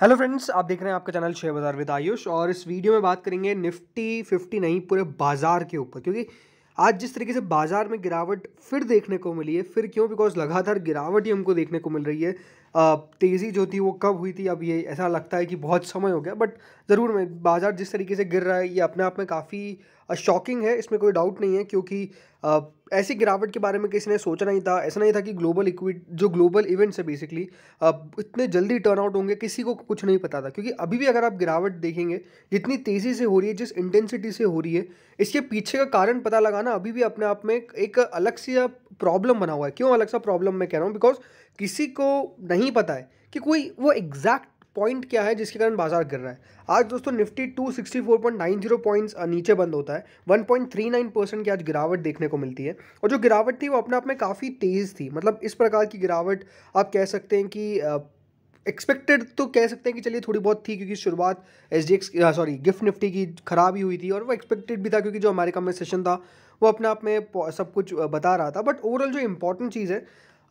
hello friends आप देख रहे हैं आपका channel share Bazaar with Ayush और इस वीडियो में बात करेंगे निफ्टी फिफ्टी नहीं पूरे बाज़ार के ऊपर क्योंकि आज जिस तरीके से बाज़ार में गिरावट फिर देखने को मिली है फिर क्यों बिकॉज लगातार गिरावट ही हमको देखने को मिल रही है तेज़ी जो थी वो कब हुई थी अब ये ऐसा लगता है कि बहुत समय हो गया बट ज़रूर मैं बाज़ार जिस तरीके से गिर रहा है ये अपने आप में काफ़ी शॉकिंग है इसमें कोई डाउट नहीं है क्योंकि ऐसी गिरावट के बारे में किसी ने सोचा नहीं था ऐसा नहीं था कि ग्लोबल इक्विट जो ग्लोबल इवेंट्स है बेसिकली इतने जल्दी टर्न आउट होंगे किसी को कुछ नहीं पता था क्योंकि अभी भी अगर आप गिरावट देखेंगे जितनी तेज़ी से हो रही है जिस इंटेंसिटी से हो रही है इसके पीछे का कारण पता लगाना अभी भी अपने आप में एक अलग सी प्रॉब्लम बना हुआ है क्यों अलग सा प्रॉब्लम मैं कह रहा हूँ बिकॉज किसी को नहीं पता है कि कोई वो एग्जैक्ट पॉइंट क्या है जिसके कारण बाजार गिर रहा है आज दोस्तों निफ्टी 264.90 पॉइंट्स नीचे बंद होता है 1.39 परसेंट की आज गिरावट देखने को मिलती है और जो गिरावट थी वो अपने आप में काफ़ी तेज़ थी मतलब इस प्रकार की गिरावट आप कह सकते हैं कि एक्सपेक्टेड तो कह सकते हैं कि चलिए थोड़ी बहुत थी क्योंकि शुरुआत एस सॉरी गिफ्ट निफ्टी की खराब ही हुई थी और वो एक्सपेक्टेड भी था क्योंकि जो अमेरिका में सेशन था वो अपने आप में सब कुछ बता रहा था बट ओवरऑल जो इम्पोर्टेंट चीज़ है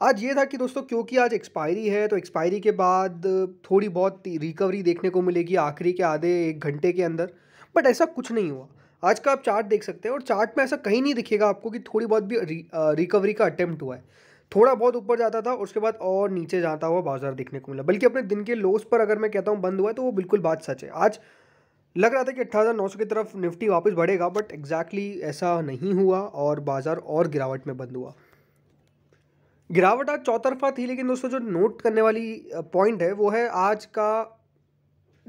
आज ये था कि दोस्तों क्योंकि आज एक्सपायरी है तो एक्सपायरी के बाद थोड़ी बहुत रिकवरी देखने को मिलेगी आखिरी के आधे एक घंटे के अंदर बट ऐसा कुछ नहीं हुआ आज का आप चार्ट देख सकते हैं और चार्ट में ऐसा कहीं नहीं दिखेगा आपको कि थोड़ी बहुत भी रिकवरी का अटैम्प्ट हुआ है थोड़ा बहुत ऊपर जाता था उसके बाद और नीचे जाता हुआ बाजार देखने को मिला बल्कि अपने दिन के लोस पर अगर मैं कहता हूँ बंद हुआ है तो वो बिल्कुल बात सच है आज लग रहा था कि सौ की तरफ निफ्टी वापस बढ़ेगा बट एग्जैक्टली exactly ऐसा नहीं हुआ और बाज़ार और गिरावट में बंद हुआ गिरावट आज चौतरफा थी लेकिन दोस्तों जो नोट करने वाली पॉइंट है वो है आज का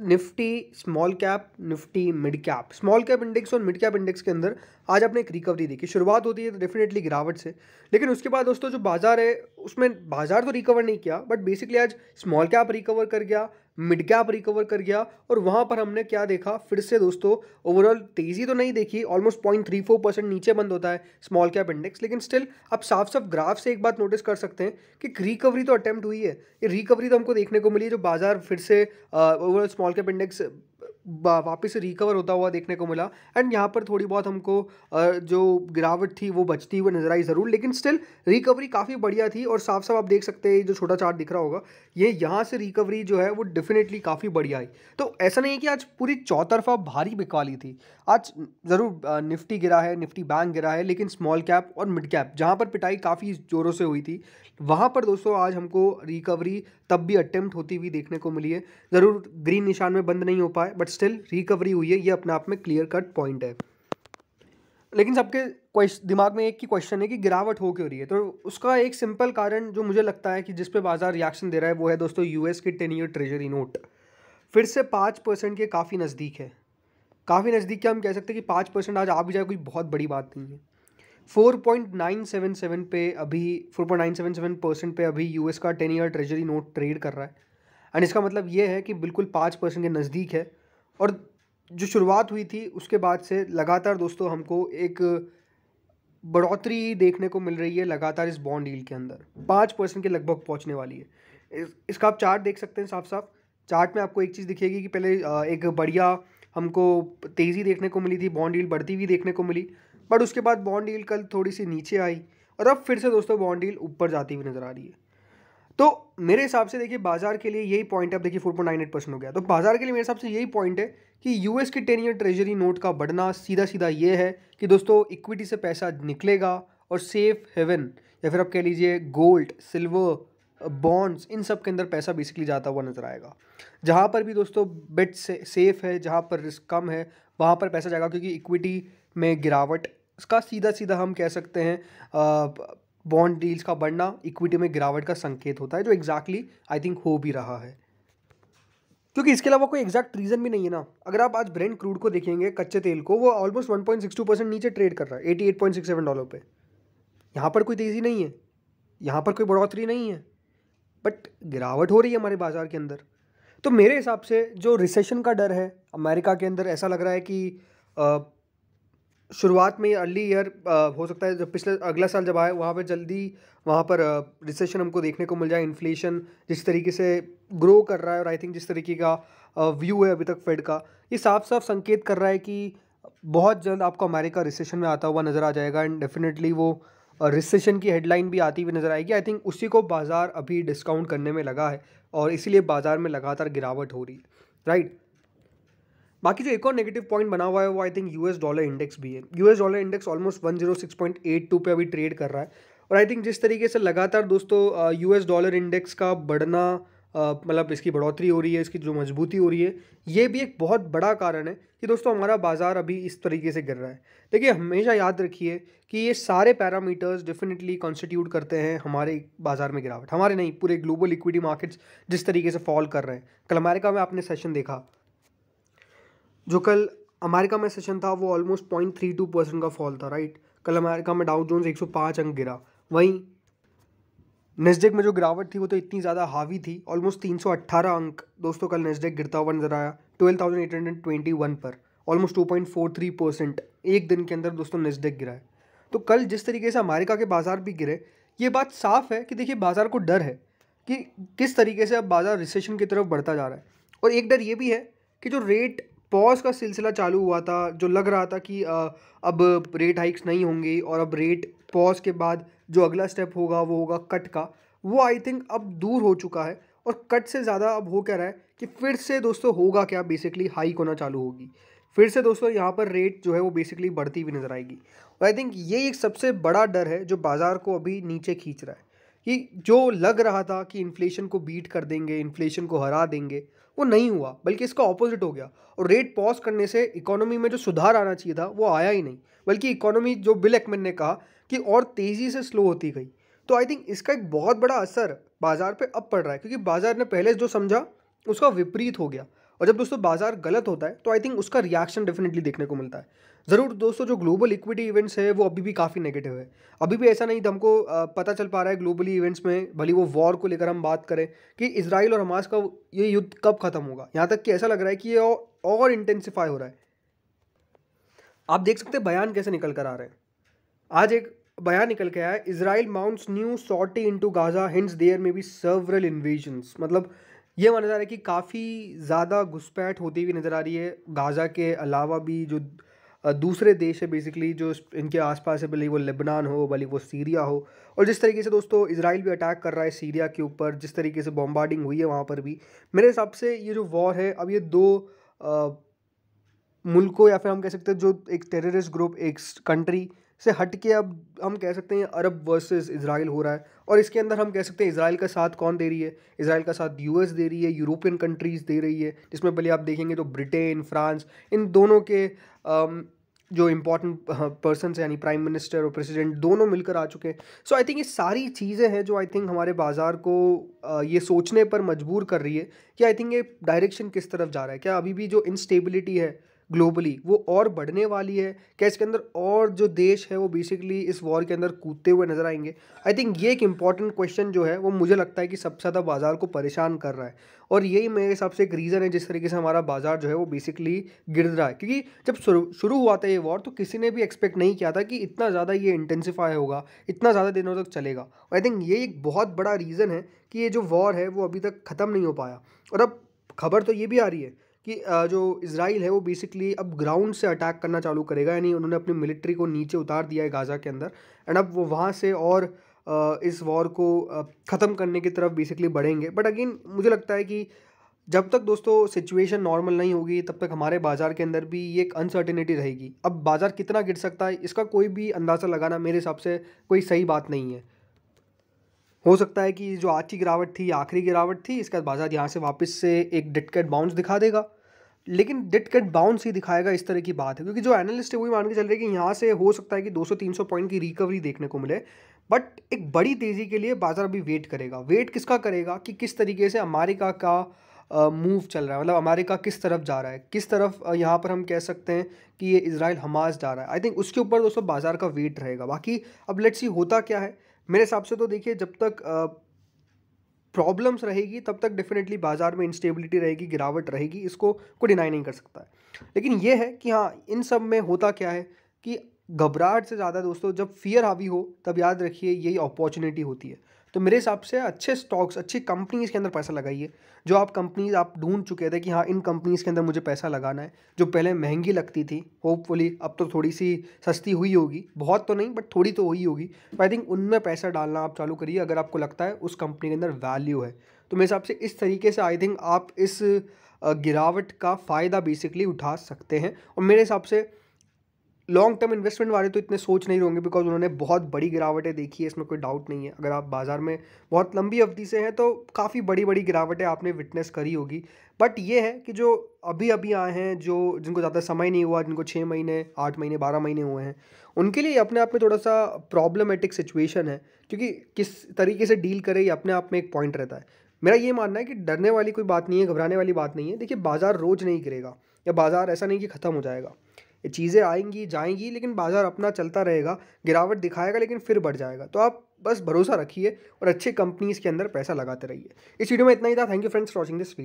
Nifty small cap Nifty mid cap small cap index और मिड कैप इंडेक्स के अंदर आज आपने एक रिकवरी देखी शुरुआत होती है तो डेफिनेटली गिरावट से लेकिन उसके बाद दोस्तों जो बाजार है उसमें बाजार तो रिकवर नहीं किया बट बेसिकली आज स्मॉल कैप रिकवर कर गया मिड कैप रिकवर कर गया और वहाँ पर हमने क्या देखा फिर से दोस्तों ओवरऑल तेज़ी तो नहीं देखी almost point three four percent नीचे बंद होता है स्मॉल कैप इंडेक्स लेकिन स्टिल आप साफ साफ ग्राफ से एक बात नोटिस कर सकते हैं कि रिकवरी तो अटैम्प्ट हुई है ये रिकवरी तो हमको देखने को मिली जो बाजार फिर से ओवरऑल स्मॉल कैप इंडेक्स वापस रिकवर होता हुआ देखने को मिला एंड यहाँ पर थोड़ी बहुत हमको जो गिरावट थी वो बचती हुई नजर आई ज़रूर लेकिन स्टिल रिकवरी काफ़ी बढ़िया थी और साफ साफ आप देख सकते हैं जो छोटा चार्ट दिख रहा होगा ये यहाँ से रिकवरी जो है वो डेफिनेटली काफ़ी बढ़िया आई तो ऐसा नहीं है कि आज पूरी चौतरफा भारी बिकवाली थी आज ज़रूर निफ्टी गिरा है निफ्टी बैंक गिरा है लेकिन स्मॉल कैप और मिड कैप जहाँ पर पिटाई काफ़ी ज़ोरों से हुई थी वहाँ पर दोस्तों आज हमको रिकवरी तब भी अटैम्प्ट होती हुई देखने को मिली है ज़रूर ग्रीन निशान में बंद नहीं हो पाए बट स्टिल रिकवरी हुई है ये अपने आप में क्लियर कट पॉइंट है लेकिन सबके क्वेश्चन दिमाग में एक ही क्वेश्चन है कि गिरावट हो क्यों रही है तो उसका एक सिंपल कारण जो मुझे लगता है कि जिस पे बाजार रिएक्शन दे रहा है वो है दोस्तों यूएस की टेन ईयर ट्रेजरी नोट फिर से पाँच परसेंट के काफ़ी नज़दीक है काफ़ी नज़दीक क्या हम कह सकते हैं कि पाँच परसेंट आज आ भी जाए कोई बहुत बड़ी बात नहीं है four point nine seven seven पे अभी four point nine seven seven percent पे अभी यूएस का ten year treasury note trade कर रहा है एंड इसका मतलब ये है कि बिल्कुल पाँच परसेंट के नज़दीक है और जो शुरुआत हुई थी उसके बाद से लगातार दोस्तों हमको एक बढ़ोतरी देखने को मिल रही है लगातार इस बॉन्ड डील के अंदर पाँच परसेंट के लगभग पहुंचने वाली है इस, इसका आप चार्ट देख सकते हैं साफ साफ चार्ट में आपको एक चीज़ दिखेगी कि पहले एक बढ़िया हमको तेज़ी देखने को मिली थी बॉन्ड डील बढ़ती हुई देखने को मिली बट उसके बाद बॉन्ड डील कल थोड़ी सी नीचे आई और अब फिर से दोस्तों बॉन्ड डील ऊपर जाती हुई नज़र आ रही है तो मेरे हिसाब से देखिए बाजार के लिए यही पॉइंट है अब देखिए four point nine eight percent हो गया तो बाजार के लिए मेरे हिसाब से यही पॉइंट है कि यूएस के टेन ईयर ट्रेजरी नोट का बढ़ना सीधा सीधा ये है कि दोस्तों इक्विटी से पैसा निकलेगा और सेफ हेवन या फिर आप कह लीजिए गोल्ड सिल्वर बॉन्ड्स इन सब के अंदर पैसा बेसिकली जाता हुआ नजर आएगा जहाँ पर भी दोस्तों बेट से, सेफ है जहाँ पर रिस्क कम है वहाँ पर पैसा जाएगा क्योंकि इक्विटी में गिरावट इसका सीधा सीधा हम कह सकते हैं बॉन्ड डील्स का बढ़ना इक्विटी में गिरावट का संकेत होता है जो एग्जैक्टली आई थिंक हो भी रहा है क्योंकि इसके अलावा कोई एग्जैक्ट रीज़न भी नहीं है ना अगर आप आज ब्रेंड क्रूड को देखेंगे कच्चे तेल को वो almost one point six two percent नीचे ट्रेड कर रहा है eighty eight point six seven dollar पर यहाँ पर कोई तेज़ी नहीं है यहाँ पर कोई बढ़ोतरी नहीं है बट गिरावट हो रही है हमारे बाज़ार के अंदर तो मेरे हिसाब से जो रिसेशन का डर है अमेरिका के अंदर ऐसा लग रहा है कि शुरुआत में अर्ली ईयर हो सकता है जब पिछले अगला साल जब आए वहाँ पर जल्दी वहाँ पर रिसेशन हमको देखने को मिल जाए इन्फ्लेशन जिस तरीके से ग्रो कर रहा है और आई थिंक जिस तरीके का व्यू है अभी तक फेड का ये साफ साफ संकेत कर रहा है कि बहुत जल्द आपको अमेरिका रिसेशन में आता हुआ नज़र आ जाएगा एंड डेफिनेटली वो रिसेशन की हेडलाइन भी आती हुई नज़र आएगी आई थिंक उसी को बाज़ार अभी डिस्काउंट करने में लगा है और इसीलिए बाज़ार में लगातार गिरावट हो रही है राइट बाकी जो एक और नेगेटिव पॉइंट बना हुआ है वो I think US dollar index भी है US dollar index almost one zero six point eight two पर अभी ट्रेड कर रहा है और आई थिंक जिस तरीके से लगातार दोस्तों यूएस डॉलर इंडेक्स का बढ़ना मतलब इसकी बढ़ोतरी हो रही है इसकी जो मजबूती हो रही है ये भी एक बहुत बड़ा कारण है कि दोस्तों हमारा बाज़ार अभी इस तरीके से गिर रहा है देखिए हमेशा याद रखिए कि ये सारे पैरामीटर्स डेफिनेटली कॉन्स्टिट्यूट करते हैं हमारे बाज़ार में गिरावट हमारे नहीं पूरे ग्लोबल इक्विटी मार्केट्स जिस तरीके से फॉल कर रहे हैं कल अमेरिका में आपने सेशन देखा जो कल अमेरिका में सेशन था वो almost point three two percent का फॉल था राइट कल अमेरिका में डाउ जोन्स एक सौ पाँच अंक गिरा वहीं नेस्डेक में जो गिरावट थी वो तो इतनी ज़्यादा हावी थी ऑलमोस्ट तीन सौ अट्ठारह अंक दोस्तों कल नेस्डेक गिरता हुआ नजर आया twelve thousand eight hundred twenty one पर almost two point four three percent एक दिन के अंदर दोस्तों नेस्डेक गिरा है तो कल जिस तरीके से अमेरिका के बाज़ार भी गिरे ये बात साफ है कि देखिए बाज़ार को डर है कि किस तरीके से अब बाज़ार रिसेशन की तरफ बढ़ता जा रहा है और एक डर ये भी है कि जो रेट पॉज का सिलसिला चालू हुआ था जो लग रहा था कि अब रेट हाइक्स नहीं होंगे और अब रेट पॉज के बाद जो अगला स्टेप होगा वो होगा कट का वो आई थिंक अब दूर हो चुका है और कट से ज़्यादा अब हो क्या रहा है कि फिर से दोस्तों होगा क्या बेसिकली हाइक होना चालू होगी फिर से दोस्तों यहाँ पर रेट जो है वो बेसिकली बढ़ती हुई नज़र आएगी और आई थिंक ये एक सबसे बड़ा डर है जो बाज़ार को अभी नीचे खींच रहा है कि जो लग रहा था कि इन्फ्लेशन को बीट कर देंगे इन्फ्लेशन को हरा देंगे वो नहीं हुआ बल्कि इसका ऑपोजिट हो गया और रेट पॉज करने से इकोनॉमी में जो सुधार आना चाहिए था वो आया ही नहीं बल्कि इकोनॉमी जो बिल एकमैन ने कहा कि और तेज़ी से स्लो होती गई तो आई थिंक इसका एक बहुत बड़ा असर बाज़ार पर अब पड़ रहा है क्योंकि बाज़ार ने पहले जो समझा उसका विपरीत हो गया और जब दोस्तों बाज़ार गलत होता है तो आई थिंक उसका रिएक्शन डेफिनेटली देखने को मिलता है ज़रूर दोस्तों जो ग्लोबल इक्विटी इवेंट्स है वो अभी भी काफ़ी नेगेटिव है अभी भी ऐसा नहीं हमको पता चल पा रहा है ग्लोबली इवेंट्स में भले वो वॉर को लेकर हम बात करें कि इसराइल और हमास का ये युद्ध कब ख़त्म होगा यहाँ तक कि ऐसा लग रहा है कि ये और, इंटेंसीफाई इंटेंसिफाई हो रहा है आप देख सकते हैं बयान कैसे निकल कर आ रहे हैं आज एक बयान निकल के आया है Israel mounts new sortie to Gaza hints there may be several invasions मतलब ये माना जा रहा है कि काफ़ी ज़्यादा घुसपैठ होती हुई नज़र आ रही है गाज़ा के अलावा भी जो दूसरे देश है बेसिकली जो इनके आसपास है भले वो लेबनान हो भले वो सीरिया हो और जिस तरीके से दोस्तों इसराइल भी अटैक कर रहा है सीरिया के ऊपर जिस तरीके से बॉम्बार्डिंग हुई है वहाँ पर भी मेरे हिसाब से ये जो वॉर है अब ये दो आ, मुल्कों या फिर हम कह सकते हैं जो एक टेररिस्ट ग्रुप एक कंट्री से हट के अब हम कह सकते हैं अरब वर्सेस इसराइल हो रहा है और इसके अंदर हम कह सकते हैं इसराइल का साथ कौन दे रही है इसराइल का साथ यूएस दे रही है यूरोपियन कंट्रीज़ दे रही है जिसमें भले आप देखेंगे तो ब्रिटेन फ्रांस इन दोनों के जो इम्पॉर्टेंट पर्सन है यानी प्राइम मिनिस्टर और प्रेसिडेंट दोनों मिलकर आ चुके हैं सो आई थिंक ये सारी चीज़ें हैं जो आई थिंक हमारे बाज़ार को ये सोचने पर मजबूर कर रही है कि आई थिंक ये डायरेक्शन किस तरफ जा रहा है क्या अभी भी जो इंस्टेबिलिटी है ग्लोबली वो और बढ़ने वाली है क्या इसके अंदर और जो देश है वो बेसिकली इस वॉर के अंदर कूदते हुए नजर आएंगे आई थिंक ये एक इम्पॉर्टेंट क्वेश्चन जो है वो मुझे लगता है कि सबसे ज़्यादा बाजार को परेशान कर रहा है और यही मेरे हिसाब से एक रीज़न है जिस तरीके से हमारा बाजार जो है वो बेसिकली गिर रहा है क्योंकि जब शुरू हुआ था ये वॉर तो किसी ने भी एक्सपेक्ट नहीं किया था कि इतना ज़्यादा ये इंटेंसीफाई होगा इतना ज़्यादा दिनों तक चलेगा और आई थिंक ये एक बहुत बड़ा रीज़न है कि ये जो वॉर है वो अभी तक ख़त्म नहीं हो पाया और अब खबर तो ये भी आ रही है कि जो इसराइल है वो बेसिकली अब ग्राउंड से अटैक करना चालू करेगा यानी उन्होंने अपनी मिलिट्री को नीचे उतार दिया है गाज़ा के अंदर एंड अब वो वहाँ से और इस वॉर को ख़त्म करने की तरफ बेसिकली बढ़ेंगे बट अगेन मुझे लगता है कि जब तक दोस्तों सिचुएशन नॉर्मल नहीं होगी तब तक हमारे बाज़ार के अंदर भी ये एक अनसर्टिनिटी रहेगी अब बाज़ार कितना गिर सकता है इसका कोई भी अंदाज़ा लगाना मेरे हिसाब से कोई सही बात नहीं है हो सकता है कि जो आज की गिरावट थी आखिरी गिरावट थी इसका बाज़ार यहाँ से वापस से एक डिटकेट बाउंस दिखा देगा लेकिन डिट कट बाउंस ही दिखाएगा इस तरह की बात है क्योंकि जो एनालिस्ट है वही मान के चल रहे हैं कि यहाँ से हो सकता है कि 200-300 पॉइंट की रिकवरी देखने को मिले बट एक बड़ी तेज़ी के लिए बाज़ार अभी वेट करेगा वेट किसका करेगा कि किस तरीके से अमेरिका का मूव चल रहा है मतलब अमेरिका किस तरफ जा रहा है किस तरफ यहाँ पर हम कह सकते हैं कि ये इसराइल हमास जा रहा है आई थिंक उसके ऊपर दोस्तों बाज़ार का वेट रहेगा बाकी अब लेट्स सी होता क्या है मेरे हिसाब से तो देखिए जब तक प्रॉब्लम्स रहेगी तब तक डेफिनेटली बाजार में इंस्टेबिलिटी रहेगी गिरावट रहेगी इसको कोई डिनाई नहीं कर सकता है लेकिन ये है कि हाँ इन सब में होता क्या है कि घबराहट से ज़्यादा दोस्तों जब फियर हावी हो तब याद रखिए यही अपॉर्चुनिटी होती है तो मेरे हिसाब से अच्छे स्टॉक्स अच्छी कंपनीज़ के अंदर पैसा लगाइए जो आप कंपनीज आप ढूंढ चुके थे कि हाँ इन कंपनीज़ के अंदर मुझे पैसा लगाना है जो पहले महंगी लगती थी होपफुली अब तो थोड़ी सी सस्ती हुई होगी बहुत तो नहीं बट थोड़ी तो हुई होगी तो आई थिंक उनमें पैसा डालना आप चालू करिए अगर आपको लगता है उस कंपनी के अंदर वैल्यू है तो मेरे हिसाब से इस तरीके से आई थिंक आप इस गिरावट का फ़ायदा बेसिकली उठा सकते हैं और मेरे हिसाब से लॉन्ग टर्म इन्वेस्टमेंट वाले तो इतने सोच नहीं होंगे बिकॉज उन्होंने बहुत बड़ी गिरावटें देखी है इसमें कोई डाउट नहीं है अगर आप बाज़ार में बहुत लंबी अवधि से हैं तो काफ़ी बड़ी बड़ी गिरावटें आपने विटनेस करी होगी बट ये है कि जो अभी अभी आए हैं जो जिनको ज़्यादा समय नहीं हुआ जिनको छः महीने आठ महीने बारह महीने हुए हैं उनके लिए अपने आप में थोड़ा सा प्रॉब्लमेटिक सिचुएशन है क्योंकि किस तरीके से डील करें ये अपने आप में एक पॉइंट रहता है मेरा ये मानना है कि डरने वाली कोई बात नहीं है घबराने वाली बात नहीं है देखिए बाज़ार रोज़ नहीं गिरेगा या बाज़ार ऐसा नहीं कि ख़त्म हो जाएगा चीज़ें आएंगी जाएंगी लेकिन बाज़ार अपना चलता रहेगा गिरावट दिखाएगा लेकिन फिर बढ़ जाएगा तो आप बस भरोसा रखिए और अच्छी कंपनीज़ के अंदर पैसा लगाते रहिए इस वीडियो में इतना ही था thank you friends watching this video